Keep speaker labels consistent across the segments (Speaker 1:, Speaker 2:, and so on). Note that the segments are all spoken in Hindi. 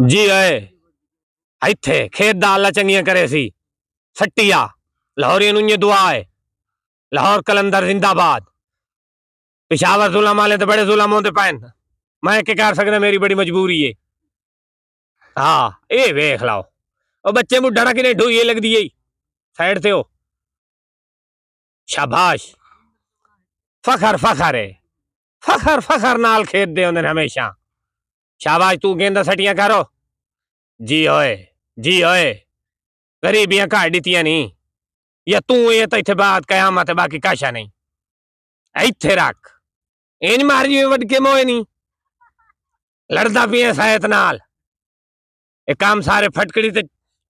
Speaker 1: जी आए इत खेत दाल चंगी करे सी सट्टिया लाहौरी दुआ है लाहौर कलंधर जिंदाबाद पिशावर जुलम आए तो बड़े जुलम होते पैन मैं कि कर सकता मेरी बड़ी मजबूरी है हाँ ये वेख लाओ और बच्चे मुडा कि ढूंढिए लगती है साइड से हो शाबाश फखर फखर है फखर फखर नाल खेत दे हमेशा शाबाश तू गेंदा सटिया करो जी ओए जी ओए गरीबियां काट दीतियां नहीं या तू ये तो इतने बात कया मत बाकी काशा नहीं इथे रख इन मार वे मोए नहीं लड़दा पिया सायत नाल एक काम सारे फटकड़ी ते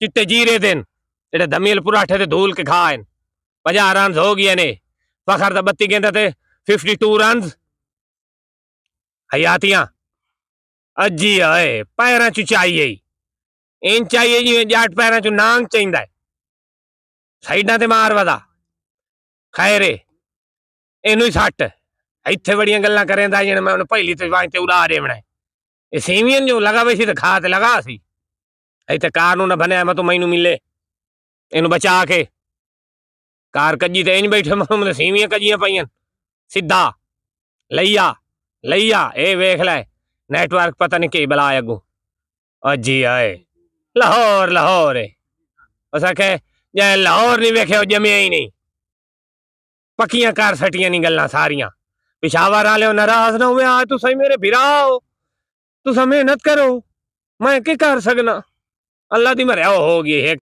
Speaker 1: चिट्टे जीरे देन जेडे ਦਮੀਲ पुराठे ते धूल के ਖਾਣ 50 रन हो गए ने फखर ਦਾ 32 ਗੇਂਦਾਂ ਤੇ 52 रन हयातियां ਅੱਜੀ ਆਏ ਪੈਰਾਂ ਚ ਚਾਈਏ ਇਨ ਚਾਹੀਏ ਜਿਵੇਂ ਜਾਟ ਪੈਰਾਂ ਚ ਨਾਂਗ ਚਾਹੀਦਾ ਸਾਈਡਾਂ ਤੇ ਮਾਰ ਵਦਾ ਖੈਰੇ ਇਹਨੂੰ ਹੀ ਛੱਟ ਇੱਥੇ ਬੜੀਆਂ ਗੱਲਾਂ ਕਰੇਂਦਾ ਜਣ ਮੈਂ ਉਹਨੂੰ ਪਹਿਲੀ ਤੇ ਵਾਂਗ ਤੇ ਉਡਾ ਰੇ ਬਣਾ ਇਹ ਸੇਵੀਆਂ ਜੋ ਲਗਾ ਸੀ ਤੇ ਖਾਤ ਲਗਾ ਸੀ ਇੱਥੇ ਕਾਰ ਨੂੰ ਨਾ ਬਣਿਆ ਮੈਂ ਤੂੰ ਮੈਨੂੰ ਮਿਲੇ ਇਹਨੂੰ ਬਚਾ ਕੇ ਕਾਰ ਕੱਜੀ ਤੇ ਇੰਜ ਬੈਠੇ ਮੈਂ ਸੇਵੀਆਂ ਕੱਜੀਆਂ ਪਈਆਂ ਸਿੱਧਾ ਲਈਆ ਲਈਆ ਇਹ ਵੇਖ ਲੈ नेटवर्क पता नहीं कई बला अगू अजी आए लाहौर लाहौर है आखे जै लाहौर नहीं वेखियो ॼमिया ही नहीं पक्या कर सटिया नहीं गल्ला सारिया पिशावर आलो नाराज ना हुए आज तुस मेरे हो तुसा मेहनत करो मैं कि कर सकना अल्लाह दी मरिया हो गई